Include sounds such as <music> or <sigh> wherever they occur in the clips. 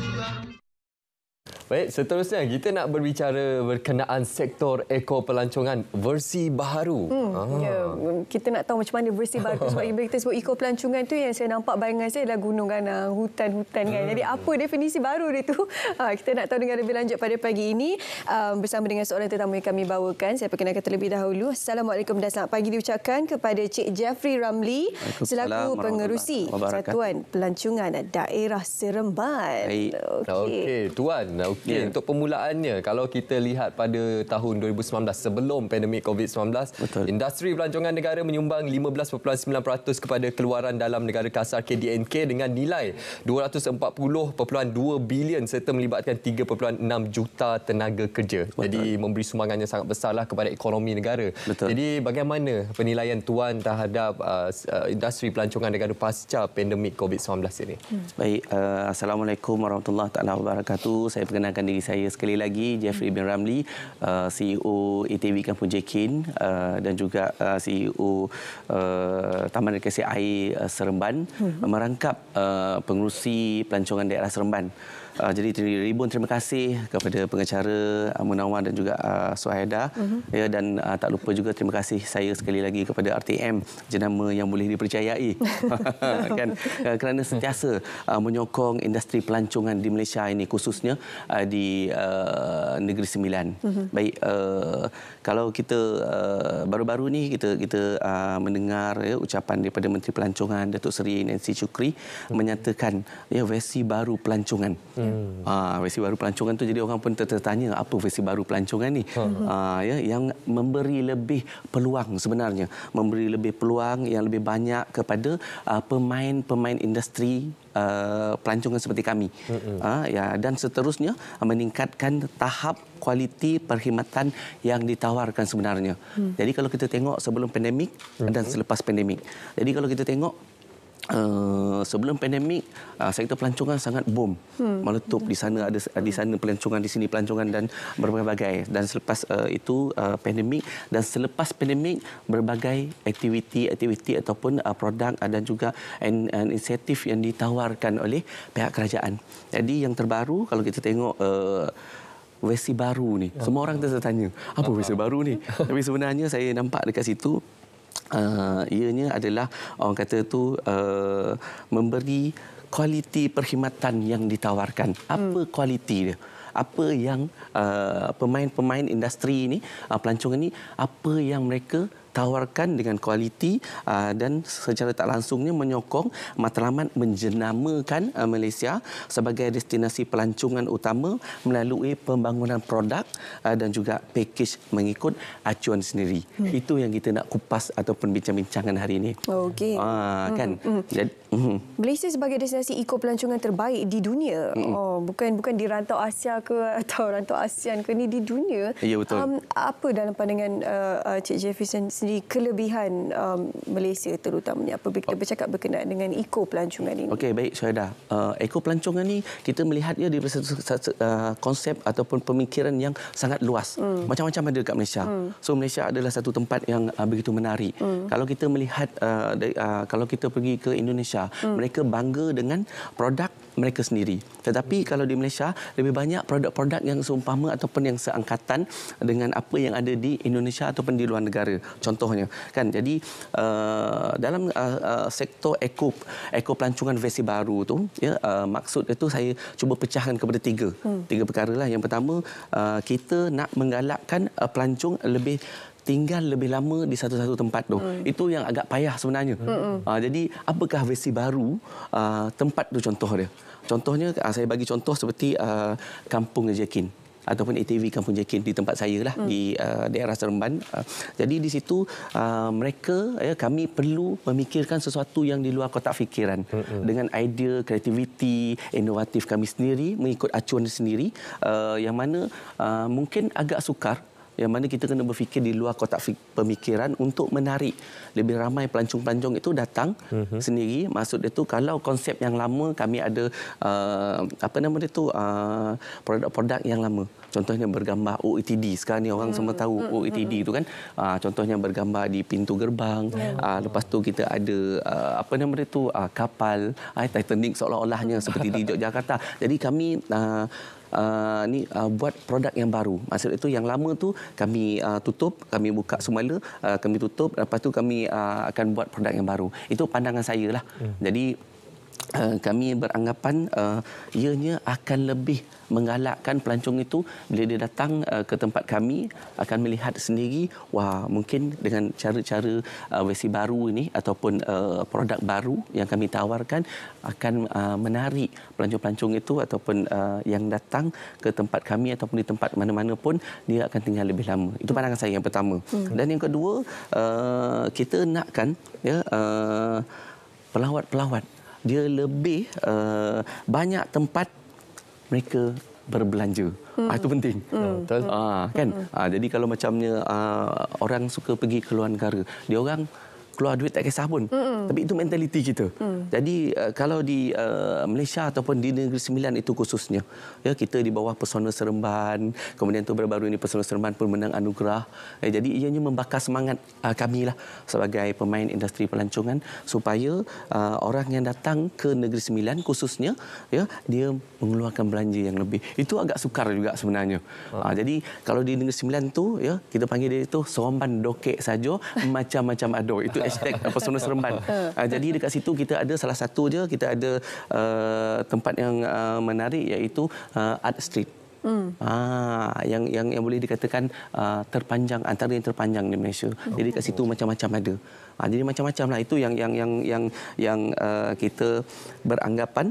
love. Baik, seterusnya kita nak berbicara berkenaan sektor ekor pelancongan versi baru. Hmm, ah. Ya, kita nak tahu macam mana versi baharu. Sebab bila <laughs> kita sebut ekor pelancongan tu yang saya nampak bayangan saya adalah gunung kan, hutan-hutan kan. Jadi hmm. apa definisi baru dia tu? Ha, <laughs> kita nak tahu dengan lebih lanjut pada pagi ini um, bersama dengan seorang tetamu yang kami bawakan. Saya perkenalkan terlebih dahulu. Assalamualaikum dan selamat pagi diucapkan kepada Cik Jeffrey Ramli selaku pengerusi Satuan Pelancongan Daerah Seremban. Okey, okay, tuan. Okey, yeah. untuk permulaannya kalau kita lihat pada tahun 2019 sebelum pandemik COVID-19, industri pelancongan negara menyumbang 15.9% kepada keluaran dalam negara kasar KDNK dengan nilai 240.2 bilion serta melibatkan 3.6 juta tenaga kerja. Betul. Jadi memberi sumbangan yang sangat besarlah kepada ekonomi negara. Betul. Jadi bagaimana penilaian tuan terhadap uh, uh industri pelancongan negara pasca pandemik COVID-19 ini? Hmm. Baik, uh, assalamualaikum warahmatullahi taala wabarakatuh. Saya perkenalkan diri saya sekali lagi Jeffrey hmm. bin Ramli uh, CEO ITB Kampung Jekin uh, dan juga uh, CEO uh, Taman Rekreasi Air uh, Seremban uh, merangkap uh, pengurusi pelancongan daerah Seremban Uh, jadi ribuan terima kasih kepada pengacara uh, ah, Munawar dan juga uh, Suhaida. Uh mhm. -huh. ya, dan uh, tak lupa juga terima kasih saya sekali lagi kepada RTM, jenama yang boleh dipercayai. <laughs> <laughs> kan? uh, kerana sentiasa uh, menyokong industri pelancongan di Malaysia ini, khususnya uh, di uh, Negeri Sembilan. Uh mhm. -huh. Baik, uh, kalau kita baru-baru uh, ini kita, kita uh, mendengar ya, ucapan daripada Menteri Pelancongan, Datuk Seri Nancy Chukri, uh mhm. -huh. menyatakan ya, versi baru pelancongan. Uh -huh. Ya. Hmm. Ha, versi baru pelancongan tu jadi orang pun tertanya apa versi baru pelancongan ni. Hmm. Ha, ya, yang memberi lebih peluang sebenarnya. Memberi lebih peluang yang lebih banyak kepada ah, pemain-pemain uh, industri Uh, pelancongan seperti kami -hmm. uh, ya, dan seterusnya meningkatkan tahap kualiti perkhidmatan yang ditawarkan sebenarnya mm. jadi kalau kita tengok sebelum pandemik -hmm. dan selepas pandemik jadi kalau kita tengok Uh, sebelum pandemik uh, eh, sektor pelancongan sangat boom hmm. meletup hmm. di sana ada di sana pelancongan di sini pelancongan dan berbagai bagai dan selepas uh, itu uh, pandemik dan selepas pandemik berbagai aktiviti-aktiviti ataupun uh, produk uh, dan juga an and inisiatif yang ditawarkan oleh pihak kerajaan jadi yang terbaru kalau kita tengok uh, versi baru ni. Ya. Semua orang tertanya, apa versi baru ni? <laughs> Tapi sebenarnya saya nampak dekat situ uh, ianya adalah orang kata tu uh, memberi kualiti perkhidmatan yang ditawarkan. Apa hmm. kualiti dia? Apa yang uh, pemain-pemain industri ini, uh, pelancong ini, apa yang mereka tawarkan dengan kualiti uh, dan secara tak langsungnya menyokong matlamat menjenamakan uh, Malaysia sebagai destinasi pelancongan utama melalui pembangunan produk uh, dan juga pakej mengikut acuan sendiri. Hmm. Itu yang kita nak kupas ataupun bincang-bincangan hari ini. Oh, okey. Uh, kan. Hmm, hmm. Jadi, hmm. Malaysia sebagai destinasi eko pelancongan terbaik di dunia. Hmm. Oh, bukan bukan di rantau Asia ke atau rantau ASEAN ke ni di dunia. Ya betul. Um, apa dalam pandangan uh, uh, Cik Jefferson sendiri kelebihan um, Malaysia terutamanya Apa kita oh. bercakap berkenaan dengan eco pelancongan ini. Okey baik saya dah. Uh, eko pelancongan ini kita melihat melihatnya di satu uh, konsep ataupun pemikiran yang sangat luas. Hmm. Macam-macam ada dekat Malaysia. Hmm. So Malaysia adalah satu tempat yang uh, begitu menarik. Hmm. Kalau kita melihat uh, de, uh, kalau kita pergi ke Indonesia, hmm. mereka bangga dengan produk mereka sendiri. Tetapi hmm. kalau di Malaysia lebih banyak produk-produk yang seumpama ataupun yang seangkatan dengan apa yang ada di Indonesia ataupun di luar negara. Contoh contohnya kan jadi uh, dalam uh, uh, sektor eko eko pelancongan versi baru tu ya uh, maksud itu saya cuba pecahkan kepada tiga hmm. tiga perkara lah yang pertama uh, kita nak menggalakkan uh, pelancong lebih tinggal lebih lama di satu-satu tempat tu. Mm. Itu yang agak payah sebenarnya. Mm-mm. Hmm. jadi apakah versi baru tempat tu contoh dia. Contohnya saya bagi contoh seperti Kampung Jekin. Mm ataupun ATV Kampung Jekin di tempat saya lah hmm. di uh, daerah Seremban. Uh, jadi di situ uh, mereka ya, kami perlu memikirkan sesuatu yang di luar kotak fikiran hmm. dengan idea kreativiti inovatif kami sendiri mengikut acuan sendiri uh, yang mana uh, mungkin agak sukar yang mana kita kena berfikir di luar kotak pemikiran untuk menarik lebih ramai pelancong-pelancong itu datang uh-huh. sendiri maksud dia tu kalau konsep yang lama kami ada uh, apa nama dia tu uh, produk-produk yang lama contohnya bergambar OETD sekarang ni orang uh semua tahu hmm, OETD uh hmm, tu kan uh, contohnya bergambar di pintu gerbang uh uh, lepas tu kita ada uh, apa nama dia tu uh, kapal uh, Titanic seolah-olahnya seperti di Jakarta. <laughs> jadi kami uh, uh, ni uh, buat produk yang baru. Maksud itu yang lama tu kami uh, tutup, kami buka semula, uh, kami tutup lepas tu kami uh, akan buat produk yang baru. Itu pandangan saya lah. Hmm. Jadi uh, kami beranggapan uh, ianya akan lebih menggalakkan pelancong itu bila dia datang uh, ke tempat kami akan melihat sendiri wah mungkin dengan cara-cara uh, versi baru ini ataupun uh, produk baru yang kami tawarkan akan uh, menarik pelancong-pelancong itu ataupun uh, yang datang ke tempat kami ataupun di tempat mana-mana pun dia akan tinggal lebih lama itu pandangan saya yang pertama hmm. dan yang kedua uh, kita nakkan ya uh, pelawat-pelawat dia lebih uh, banyak tempat mereka berbelanja. Hmm. Ah, itu penting. Hmm. Oh, hmm. Ah, kan? Hmm. Ah, jadi kalau macamnya ah, orang suka pergi ke luar negara, dia orang keluar duit tak kisah pun. Mm-mm. Tapi itu mentaliti kita. Mm. Jadi uh, kalau di uh, Malaysia ataupun di Negeri Sembilan itu khususnya, ya kita di bawah Pesona Seremban, kemudian tu baru-baru ini Pesona Seremban pun menang anugerah. Eh, jadi ianya membakar semangat uh, kami lah sebagai pemain industri pelancongan supaya uh, orang yang datang ke Negeri Sembilan khususnya, ya dia mengeluarkan belanja yang lebih. Itu agak sukar juga sebenarnya. Mm. Uh, jadi kalau di Negeri Sembilan tu, ya kita panggil dia itu seremban dokek saja <laughs> macam-macam ada. Itu hashtag Pesona Seremban. Uh, <laughs> jadi dekat situ kita ada salah satu je kita ada uh, tempat yang uh, menarik iaitu uh, Art Street. Hmm. Ah yang yang yang boleh dikatakan uh, terpanjang antara yang terpanjang di Malaysia. Oh. Jadi kat situ macam-macam ada. Ah jadi macam-macamlah itu yang yang yang yang yang uh, kita beranggapan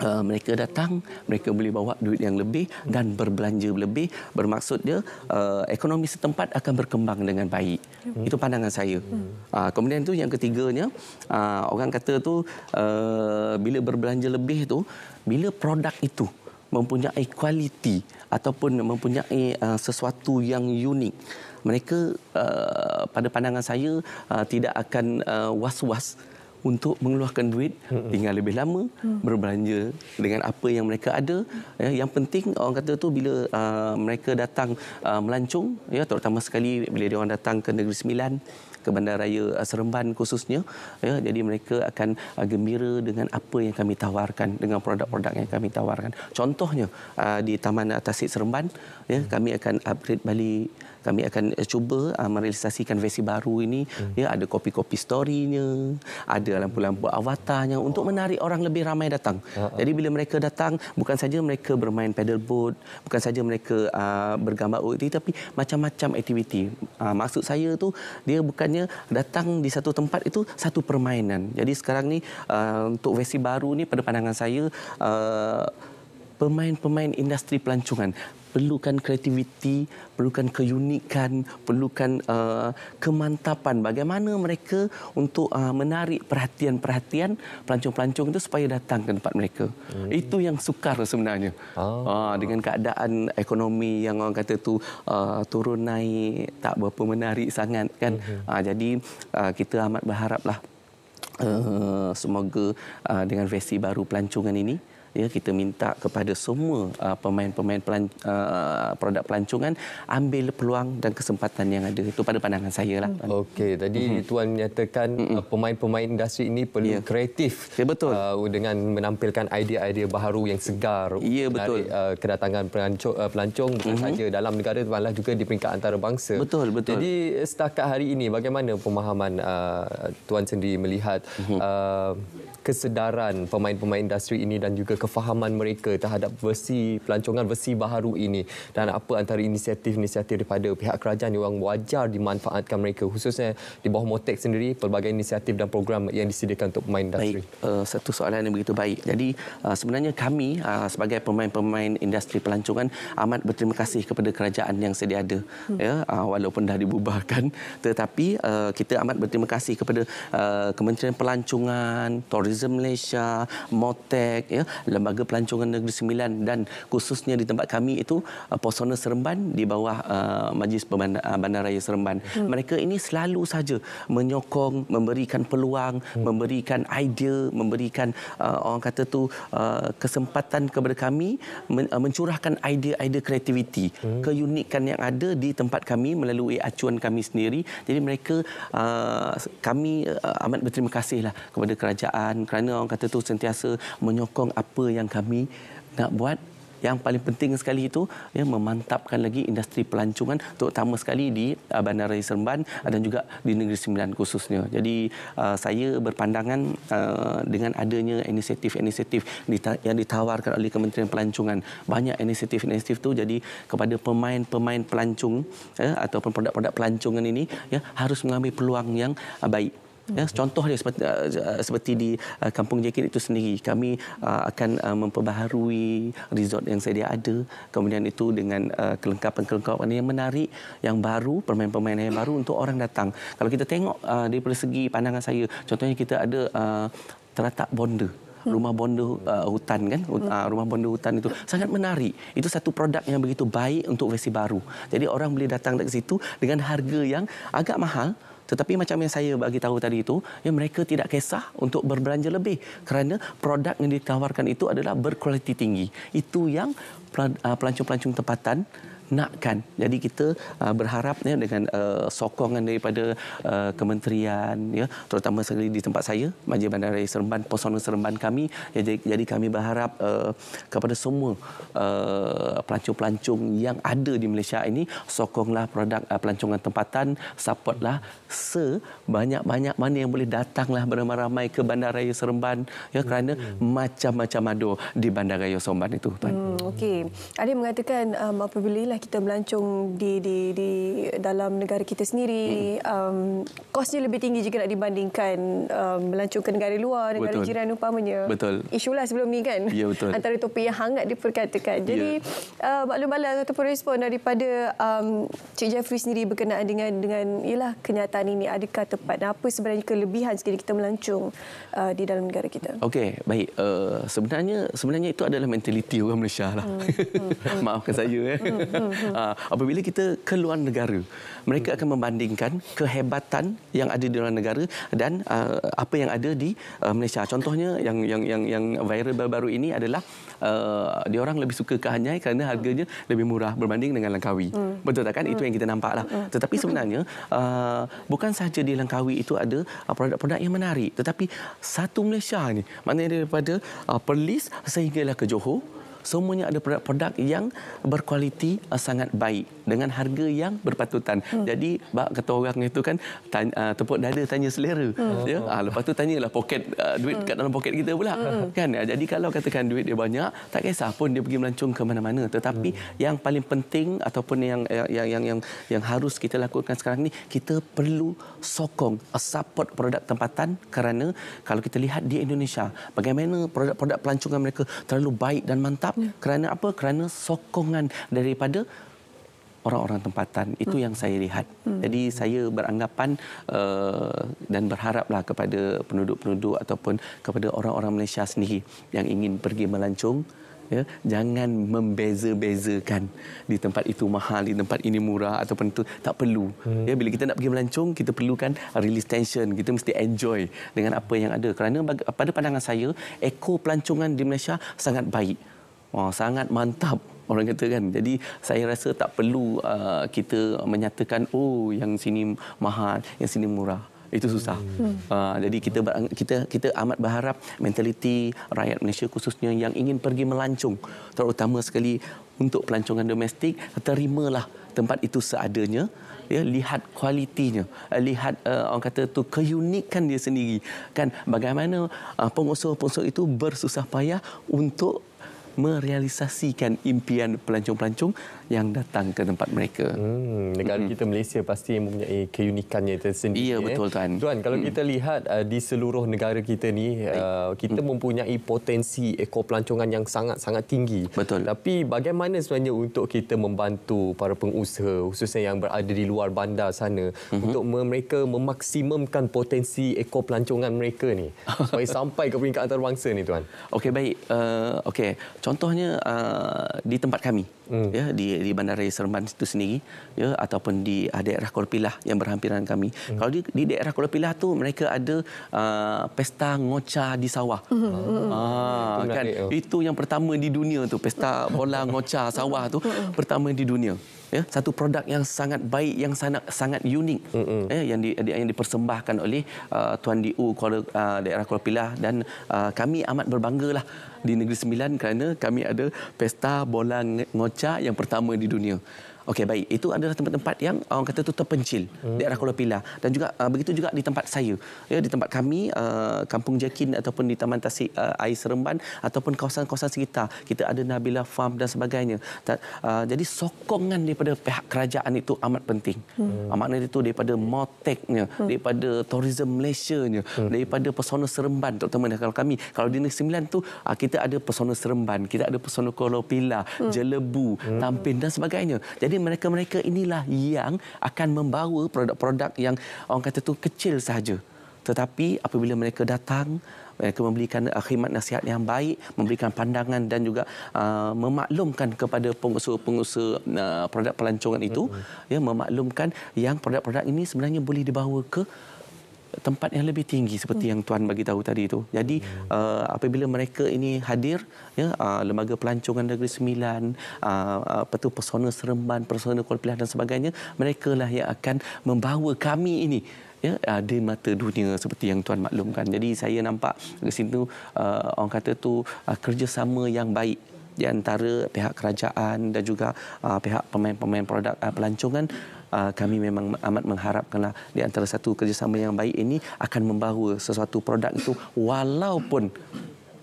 Uh, mereka datang, mereka boleh bawa duit yang lebih dan berbelanja lebih. Bermaksudnya, uh, eh, ekonomi setempat akan berkembang dengan baik. Hmm. Itu pandangan saya. Hmm. Uh, kemudian tu yang ketiganya, uh, orang kata tu uh, bila berbelanja lebih tu, bila produk itu mempunyai kualiti ataupun mempunyai uh, sesuatu yang unik, mereka uh, pada pandangan saya uh, tidak akan was-was. Uh, untuk mengeluarkan duit tinggal lebih lama hmm. berbelanja dengan apa yang mereka ada ya yang penting orang kata tu bila uh, mereka datang uh, melancung ya terutama sekali bila dia orang datang ke negeri Sembilan ke bandaraya uh, Seremban khususnya ya jadi mereka akan uh, gembira dengan apa yang kami tawarkan dengan produk-produk yang kami tawarkan contohnya uh, di Taman Tasik Seremban ya hmm. kami akan upgrade balik kami akan eh, cuba uh, merealisasikan versi baru ini hmm. ya ada kopi-kopi storynya ada lampu-lampu avatarnya oh. untuk menarik orang lebih ramai datang uh -huh. jadi bila mereka datang bukan saja mereka bermain pedal boat, bukan saja mereka uh, bergambar OOT, tapi macam-macam aktiviti uh, maksud saya tu dia bukannya datang di satu tempat itu satu permainan jadi sekarang ni uh, untuk versi baru ni pada pandangan saya uh, pemain-pemain industri pelancongan perlukan kreativiti, perlukan keunikan, perlukan uh, kemantapan bagaimana mereka untuk uh, menarik perhatian-perhatian pelancong-pelancong itu supaya datang ke tempat mereka. Hmm. Itu yang sukar sebenarnya. Oh. Uh, dengan keadaan ekonomi yang orang kata tu uh, turun naik tak berapa menarik sangat kan. Hmm. Uh, jadi uh, kita amat berharaplah Uh, semoga uh, dengan versi baru pelancongan ini ya kita minta kepada semua uh, pemain-pemain uh, pelan, uh, produk pelancongan ambil peluang dan kesempatan yang ada itu pada pandangan saya lah. Hmm. Okey, tadi mm -hmm. tuan nyatakan hmm. Uh, pemain-pemain uh, industri ini perlu yeah. kreatif. Yeah, betul. Uh, dengan menampilkan idea-idea baru yang segar. Ya yeah, betul. Uh, kedatangan pelancong, uh, pelancong bukan mm -hmm. saja dalam negara malah juga di peringkat antarabangsa. Betul, betul. Jadi setakat hari ini bagaimana pemahaman uh, tuan sendiri melihat mm -hmm. uh, kesedaran pemain-pemain industri ini dan juga kefahaman mereka terhadap versi pelancongan versi baharu ini dan apa antara inisiatif-inisiatif daripada pihak kerajaan yang wajar dimanfaatkan mereka khususnya di bawah MOTEC sendiri pelbagai inisiatif dan program yang disediakan untuk pemain industri. Baik, uh, satu soalan yang begitu baik. Jadi uh, sebenarnya kami uh, sebagai pemain-pemain industri pelancongan amat berterima kasih kepada kerajaan yang sedia ada hmm. ya uh, walaupun dah dibubarkan <laughs> tetapi uh, kita amat berterima kasih kepada uh, Kementerian Pelancongan, Tourism Malaysia, MOTEC ya Lembaga Pelancongan Negeri Sembilan dan khususnya di tempat kami itu uh, Posona Seremban di bawah uh, Majlis Pembanda, uh, Bandaraya Seremban. Hmm. Mereka ini selalu saja menyokong, memberikan peluang, hmm. memberikan idea, memberikan uh, orang kata tu uh, kesempatan kepada kami men, uh, mencurahkan idea-idea kreativiti, hmm. keunikan yang ada di tempat kami melalui acuan kami sendiri. Jadi mereka uh, kami uh, amat berterima kasihlah kepada kerajaan kerana orang kata tu sentiasa menyokong apa apa yang kami nak buat yang paling penting sekali itu ya, memantapkan lagi industri pelancongan terutama sekali di uh, Bandar Seremban dan juga di Negeri Sembilan khususnya. Jadi uh, saya berpandangan uh, dengan adanya inisiatif-inisiatif yang ditawarkan oleh Kementerian Pelancongan, banyak inisiatif-inisiatif itu jadi kepada pemain-pemain pelancong ya, ataupun produk-produk pelancongan ini ya, harus mengambil peluang yang uh, baik. Ya, contoh dia seperti, eh, eh, seperti di eh, Kampung Jekin itu sendiri, kami akan memperbaharui resort yang sedia ada. Kemudian itu dengan kelengkapan-kelengkapan yang menarik, yang baru, permain-permain yang baru untuk orang datang. Kalau kita tengok daripada segi pandangan saya, contohnya kita ada teratak bonda rumah bonda uh, hutan kan uh, rumah bonda hutan itu sangat menarik itu satu produk yang begitu baik untuk versi baru jadi orang boleh datang ke situ dengan harga yang agak mahal tetapi macam yang saya bagi tahu tadi itu, ya mereka tidak kisah untuk berbelanja lebih kerana produk yang ditawarkan itu adalah berkualiti tinggi. Itu yang ah, pelancong-pelancong tempatan nakkan. Jadi kita uh, berharap ya, dengan uh, sokongan daripada uh, kementerian, ya, terutama sekali di tempat saya, Majlis Bandaraya Seremban, personel Seremban kami. Ya, jadi, jadi kami berharap uh, kepada semua uh, pelancong-pelancong yang ada di Malaysia ini, sokonglah produk uh, pelancongan tempatan, supportlah sebanyak-banyak mana yang boleh datanglah beramai-ramai ke Bandaraya Seremban ya, kerana hmm. macam-macam hmm. ado di Bandaraya Seremban itu. Hmm, Okey. Adik mengatakan um, apabila lah kita melancung di di di dalam negara kita sendiri hmm. um kosnya lebih tinggi jika nak dibandingkan um, melancong ke negara luar negara jiran umpamanya betul isulah sebelum ni kan ya betul antara topi yang hangat diperkatakan ya. jadi ya. uh, maklum balas respon daripada um Cik Jeffrey sendiri berkenaan dengan dengan ialah kenyataan ini adakah tepat dan apa sebenarnya kelebihan sekali kita melancung uh, di dalam negara kita okey baik uh, sebenarnya sebenarnya itu adalah mentaliti orang Malaysia lah hmm. Hmm. hmm. <laughs> maafkan saya ya hmm. Hmm uh, apabila kita keluar negara mereka hmm. akan membandingkan kehebatan yang ada di luar negara dan uh, apa yang ada di uh, Malaysia contohnya yang yang yang yang viral baru-baru ini adalah uh, dia orang lebih suka ke Hanyai kerana harganya lebih murah berbanding dengan Langkawi hmm. betul tak kan hmm. itu yang kita nampaklah hmm. tetapi hmm. sebenarnya uh, bukan sahaja di Langkawi itu ada produk-produk yang menarik tetapi satu Malaysia ni maknanya daripada uh, Perlis sehinggalah ke Johor semuanya ada produk-produk yang berkualiti eh, sangat baik dengan harga yang berpatutan. Hmm. Jadi bak ketua orang itu kan tanya, uh, tepuk dada tanya selera. Hmm. Ya? Ha, lepas tu tanyalah poket uh, duit hmm. kat dalam poket kita pula. Hmm. hmm. Kan? Ah, jadi kalau katakan duit dia banyak, tak kisah pun dia pergi melancung ke mana-mana. Tetapi hmm. yang paling penting ataupun yang yang, yang yang yang yang harus kita lakukan sekarang ni, kita perlu sokong, support produk tempatan kerana kalau kita lihat di Indonesia, bagaimana produk-produk pelancongan mereka terlalu baik dan mantap. Hmm. Kerana apa? Kerana sokongan daripada orang-orang tempatan itu hmm. yang saya lihat. Hmm. Jadi saya beranggapan uh, dan berharaplah kepada penduduk-penduduk ataupun kepada orang-orang Malaysia sendiri yang ingin pergi melancong ya jangan membeza-bezakan di tempat itu mahal di tempat ini murah ataupun itu tak perlu hmm. ya bila kita nak pergi melancong kita perlukan release tension kita mesti enjoy dengan apa yang ada kerana pada pandangan saya eko pelancongan di Malaysia sangat baik wah sangat mantap orang kata kan. Jadi saya rasa tak perlu uh, kita menyatakan oh yang sini mahal, yang sini murah. Itu susah. Hmm. Uh, jadi kita kita kita amat berharap mentaliti rakyat Malaysia khususnya yang ingin pergi melancung, terutama sekali untuk pelancongan domestik terimalah tempat itu seadanya ya lihat kualitinya uh, lihat uh, orang kata tu keunikan dia sendiri kan bagaimana uh, pengusaha-pengusaha itu bersusah payah untuk merealisasikan impian pelancong-pelancong yang datang ke tempat mereka. Hmm, negara hmm. kita Malaysia pasti mempunyai keunikannya tersendiri. Ya, eh. betul ya. Tuan. Tuan, kalau hmm. kita lihat uh, di seluruh negara kita ni, uh, kita hmm. mempunyai potensi ekor pelancongan yang sangat-sangat tinggi. Betul. Tapi bagaimana sebenarnya untuk kita membantu para pengusaha khususnya yang berada di luar bandar sana hmm. untuk mereka memaksimumkan potensi ekor pelancongan mereka ni <laughs> supaya sampai ke peringkat antarabangsa ni tuan. Okey baik. Uh, Okey Contohnya uh, di tempat kami hmm. ya di di Bandaraya Seremban itu sendiri ya ataupun di uh, daerah Kuala Pilah yang berhampiran kami. Hmm. Kalau di, di daerah Kuala Pilah tu mereka ada uh, pesta ngocha di sawah. Hmm. Ah, hmm. hmm. kan itu, oh. itu yang pertama di dunia tu pesta bola <laughs> ngocha sawah tu hmm. pertama di dunia. Ya, satu produk yang sangat baik yang sangat sangat unik hmm. hmm. ya, yang di, yang dipersembahkan oleh uh, Tuan DU Kuala uh, daerah Kuala Pilah dan uh, kami amat berbanggalah di Negeri Sembilan kerana kami ada pesta bola ngocak yang pertama di dunia. Okey baik itu adalah tempat-tempat yang uh, orang kata tu terpencil hmm. daerah Kuala Pilah dan juga uh, begitu juga di tempat saya ya di tempat kami uh, Kampung Jakin ataupun di Taman Tasik uh, Air Seremban ataupun kawasan-kawasan sekitar kita ada Nabila Farm dan sebagainya uh, jadi sokongan daripada pihak kerajaan itu amat penting hmm. uh, makna itu daripada Moteknya hmm. daripada Tourism Malaysianya hmm. daripada Pesona Seremban terutamanya kalau kami kalau di Negeri Sembilan tu uh, kita ada Pesona Seremban kita ada Pesona Kuala Pilah hmm. Jelebu hmm. Tampin dan sebagainya jadi jadi mereka-mereka inilah yang akan membawa produk-produk yang orang kata tu kecil sahaja. Tetapi apabila mereka datang, mereka memberikan uh, khidmat nasihat yang baik, memberikan pandangan dan juga uh, memaklumkan kepada pengusaha-pengusaha uh, produk pelancongan itu, mm -hmm. ya memaklumkan yang produk-produk ini sebenarnya boleh dibawa ke tempat yang lebih tinggi seperti hmm. yang tuan bagi tahu tadi itu. Jadi hmm. uh, apabila mereka ini hadir ya uh, lembaga pelancongan negeri Sembilan uh, uh apa tu persona Seremban, persona Kuala Pilah dan sebagainya, merekalah yang akan membawa kami ini ya ada uh, mata dunia seperti yang tuan maklumkan. Jadi saya nampak ke situ uh, orang kata tu uh, kerjasama yang baik di antara pihak kerajaan dan juga uh, pihak pemain-pemain produk uh, pelancongan Ah, kami memang amat mengharap mengharapkan di antara satu kerjasama yang baik ini akan membawa sesuatu produk itu walaupun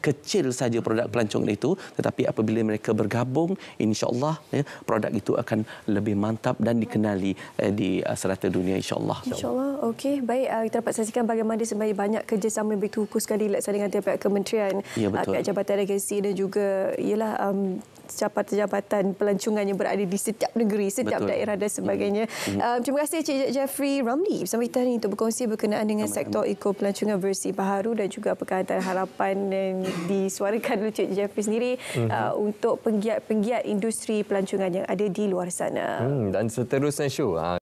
kecil saja produk pelancong itu tetapi apabila mereka bergabung insyaallah ya, produk itu akan lebih mantap dan dikenali eh, di uh, serata dunia insyaallah insyaallah okey baik uh, kita dapat saksikan bagaimana sebenarnya banyak kerjasama yang begitu sekali dilaksanakan dengan pihak kementerian ya, pihak jabatan agensi dan juga ialah um, jabatan-jabatan pelancongan yang berada di setiap negeri, setiap Betul. daerah dan mm. sebagainya. Mm-hmm. Uh, terima kasih Cik Jeffrey Ramli bersama kita ini untuk berkongsi berkenaan dengan amat, sektor amat. eko-pelancongan versi baharu dan juga perkataan harapan yang disuarakan oleh Cik Jeffrey sendiri mm-hmm. uh, untuk penggiat-penggiat industri pelancongan yang ada di luar sana. Hmm, dan seterusnya show. Uh,